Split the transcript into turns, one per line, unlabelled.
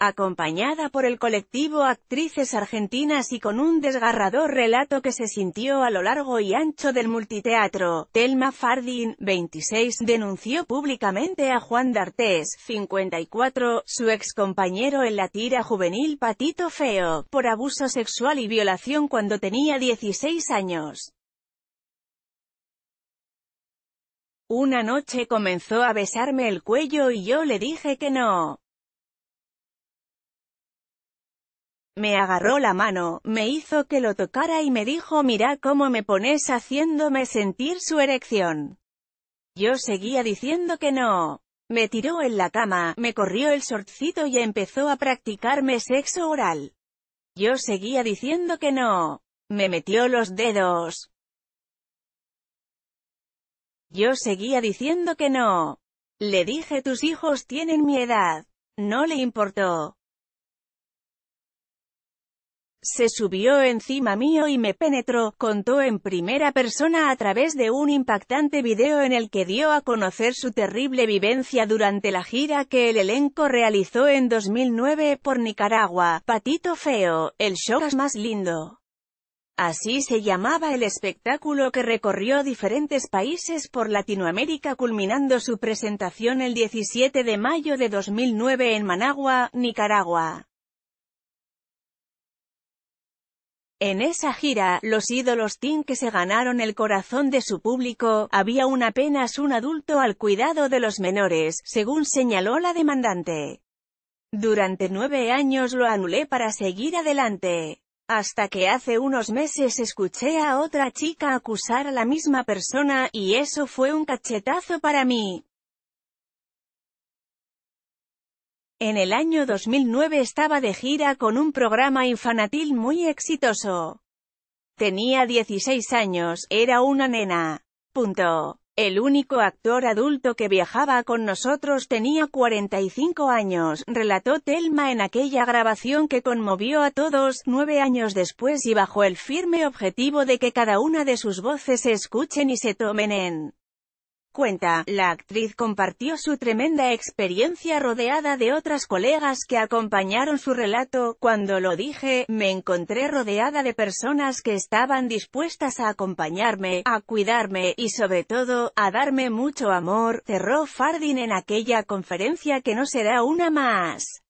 acompañada por el colectivo Actrices Argentinas y con un desgarrador relato que se sintió a lo largo y ancho del multiteatro. Telma Fardin, 26, denunció públicamente a Juan D'Artés, 54, su excompañero en la tira juvenil Patito Feo, por abuso sexual y violación cuando tenía 16 años. Una noche comenzó a besarme el cuello y yo le dije que no. Me agarró la mano, me hizo que lo tocara y me dijo mira cómo me pones haciéndome sentir su erección. Yo seguía diciendo que no. Me tiró en la cama, me corrió el sortcito y empezó a practicarme sexo oral. Yo seguía diciendo que no. Me metió los dedos. Yo seguía diciendo que no. Le dije tus hijos tienen mi edad. No le importó. Se subió encima mío y me penetró, contó en primera persona a través de un impactante video en el que dio a conocer su terrible vivencia durante la gira que el elenco realizó en 2009 por Nicaragua, Patito Feo, el show más lindo. Así se llamaba el espectáculo que recorrió diferentes países por Latinoamérica culminando su presentación el 17 de mayo de 2009 en Managua, Nicaragua. En esa gira, los ídolos teen que se ganaron el corazón de su público, había un apenas un adulto al cuidado de los menores, según señaló la demandante. Durante nueve años lo anulé para seguir adelante. Hasta que hace unos meses escuché a otra chica acusar a la misma persona, y eso fue un cachetazo para mí. En el año 2009 estaba de gira con un programa infantil muy exitoso. Tenía 16 años, era una nena. Punto. El único actor adulto que viajaba con nosotros tenía 45 años, relató Telma en aquella grabación que conmovió a todos, nueve años después y bajo el firme objetivo de que cada una de sus voces se escuchen y se tomen en Cuenta, la actriz compartió su tremenda experiencia rodeada de otras colegas que acompañaron su relato, cuando lo dije, me encontré rodeada de personas que estaban dispuestas a acompañarme, a cuidarme, y sobre todo, a darme mucho amor, cerró Fardin en aquella conferencia que no será una más.